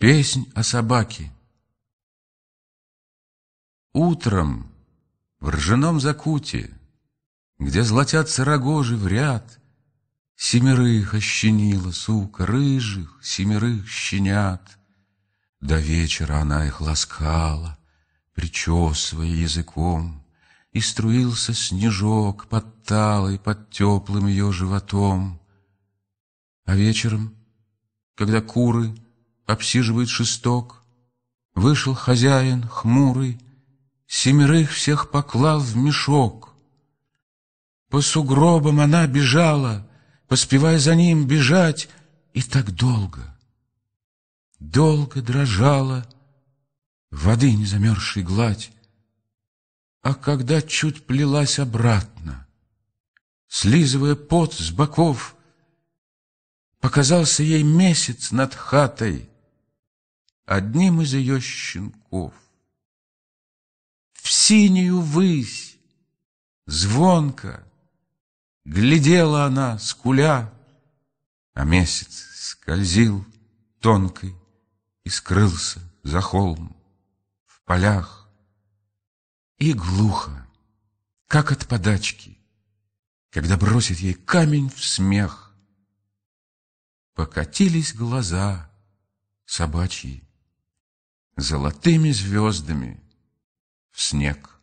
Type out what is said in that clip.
Песнь о собаке. Утром в ржаном закуте, Где златятся рогожи в ряд, Семерых ощенила сука, Рыжих семерых щенят. До вечера она их ласкала, Причесывая языком, И струился снежок Под талой, под теплым ее животом. А вечером, когда куры — обсиживает шесток. Вышел хозяин хмурый, семерых всех поклал в мешок. По сугробам она бежала, поспевая за ним бежать, и так долго. Долго дрожала воды не замерзшей гладь, а когда чуть плелась обратно, слизывая пот с боков, показался ей месяц над хатой — одним из ее щенков. В синюю высь, звонко, глядела она, скуля, а месяц скользил тонкой и скрылся за холм в полях. И глухо, как от подачки, когда бросит ей камень в смех, покатились глаза собачьи золотыми звездами в снег.